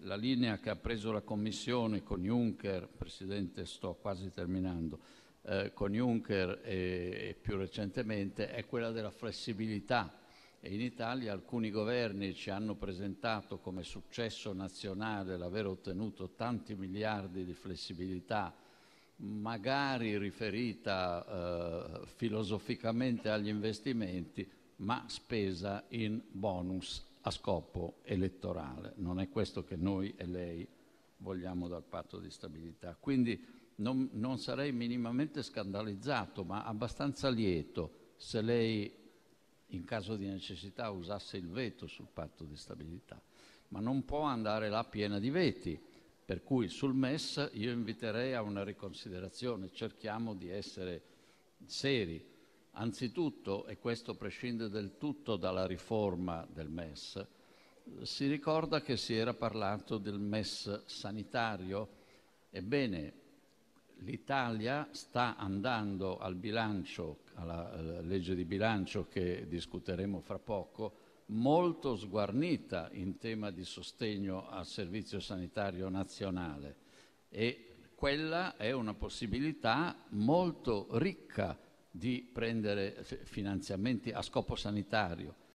la linea che ha preso la Commissione con Juncker, Presidente sto quasi terminando, eh, con Juncker e, e, più recentemente è quella della flessibilità e in Italia alcuni governi ci hanno presentato come successo nazionale l'aver ottenuto tanti miliardi di flessibilità magari riferita eh, filosoficamente agli investimenti ma spesa in bonus a scopo elettorale. Non è questo che noi e lei vogliamo dal patto di stabilità. Quindi non, non sarei minimamente scandalizzato, ma abbastanza lieto se lei in caso di necessità usasse il veto sul patto di stabilità, ma non può andare là piena di veti, per cui sul MES io inviterei a una riconsiderazione, cerchiamo di essere seri Anzitutto, e questo prescinde del tutto dalla riforma del MES, si ricorda che si era parlato del MES sanitario. Ebbene, l'Italia sta andando al bilancio, alla, legge di bilancio che discuteremo fra poco, molto sguarnita in tema di sostegno al servizio sanitario nazionale e quella è una possibilità molto ricca di prendere finanziamenti a scopo sanitario